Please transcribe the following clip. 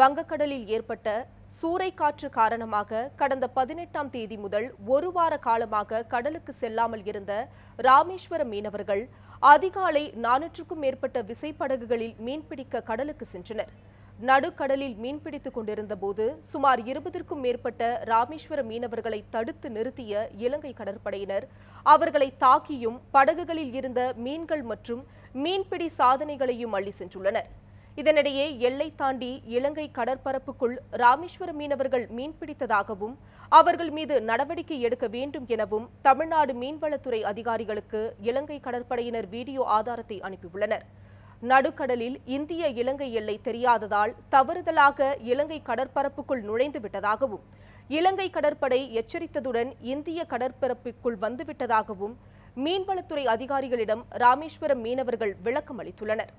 வங்கக்கடலில் ஏற்பட்ட சூறைக்காற்று காரணமாக கடந்த பதினெட்டாம் தேதி முதல் ஒரு வார காலமாக கடலுக்கு செல்லாமல் இருந்த ராமேஸ்வர மீனவர்கள் அதிகாலை நானூற்றுக்கும் மேற்பட்ட விசைப்படகுகளில் மீன்பிடிக்க கடலுக்கு சென்றனர் நடுக்கடலில் மீன்பிடித்துக் கொண்டிருந்த போது சுமார் இருபதற்கும் மேற்பட்ட ராமேஸ்வர மீனவர்களை தடுத்து நிறுத்திய இலங்கை கடற்படையினர் அவர்களை தாக்கியும் படகுகளில் இருந்த மீன்கள் மற்றும் மீன்பிடி சாதனைகளையும் அள்ளி சென்றுள்ளனர் இதனிடையே எல்லை தாண்டி இலங்கை கடற்பரப்புக்குள் ராமேஸ்வர மீனவர்கள் மீன்பிடித்ததாகவும் அவர்கள் மீது நடவடிக்கை எடுக்க வேண்டும் எனவும் தமிழ்நாடு மீன்வளத்துறை அதிகாரிகளுக்கு இலங்கை கடற்படையினர் வீடியோ ஆதாரத்தை அனுப்பியுள்ளனர் நடுக்கடலில் இந்திய இலங்கை எல்லை தெரியாததால் தவறுதலாக இலங்கை கடற்பரப்புக்குள் நுழைந்து விட்டதாகவும் இலங்கை கடற்படை எச்சரித்ததுடன் இந்திய கடற்பரப்புக்குள் வந்துவிட்டதாகவும் மீன்வளத்துறை அதிகாரிகளிடம் ராமேஸ்வரம் மீனவர்கள் விளக்கம் அளித்துள்ளனர்